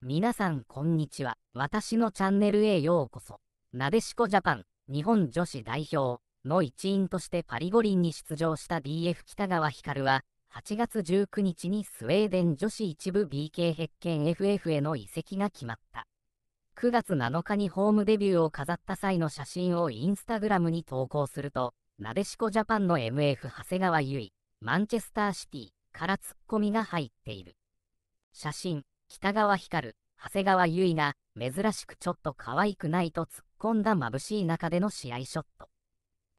皆さんこんにちは。私のチャンネルへようこそ。なでしこジャパン、日本女子代表の一員としてパリ五輪に出場した DF 北川光は、8月19日にスウェーデン女子一部 BK ヘッケン FF への移籍が決まった。9月7日にホームデビューを飾った際の写真をインスタグラムに投稿すると、なでしこジャパンの MF 長谷川優衣、マンチェスターシティからツッコミが入っている。写真、北川光、長谷川唯が珍しくちょっと可愛くないと突っ込んだ眩しい中での試合ショット。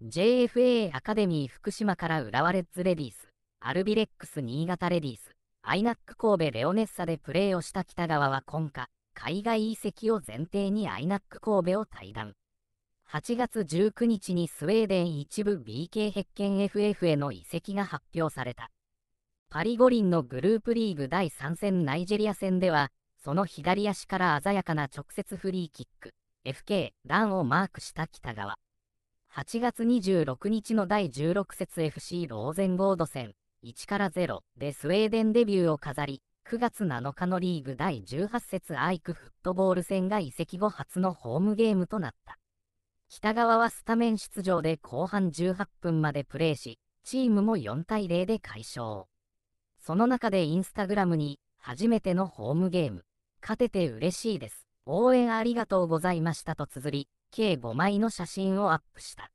JFA アカデミー福島から浦和レッズレディース、アルビレックス新潟レディース、アイナック神戸レオネッサでプレーをした北川は今夏、海外移籍を前提にアイナック神戸を退団。8月19日にスウェーデン一部 BK ヘッケン FF への移籍が発表された。パリ五輪のグループリーグ第3戦ナイジェリア戦では、その左足から鮮やかな直接フリーキック、FK、ランをマークした北川。8月26日の第16節 FC ローゼンゴード戦、1から0でスウェーデンデビューを飾り、9月7日のリーグ第18節アイクフットボール戦が移籍後初のホームゲームとなった。北川はスタメン出場で後半18分までプレーし、チームも4対0で快勝。その中でインスタグラムに、初めてのホームゲーム。勝てて嬉しいです。応援ありがとうございましたと綴り、計5枚の写真をアップした。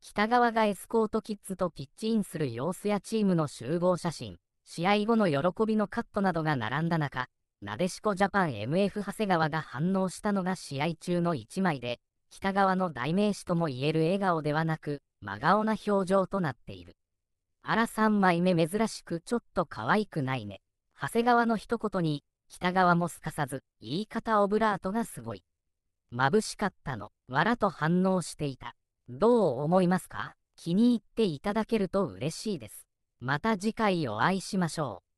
北側がエスコートキッズとピッチインする様子やチームの集合写真、試合後の喜びのカットなどが並んだ中、なでしこジャパン MF 長谷川が反応したのが試合中の1枚で、北側の代名詞ともいえる笑顔ではなく、真顔な表情となっている。あら3枚目珍しくちょっと可愛くないね。長谷川の一言に、北川もすかさず、言い方オブラートがすごい。眩しかったの、わらと反応していた。どう思いますか気に入っていただけると嬉しいです。また次回お会いしましょう。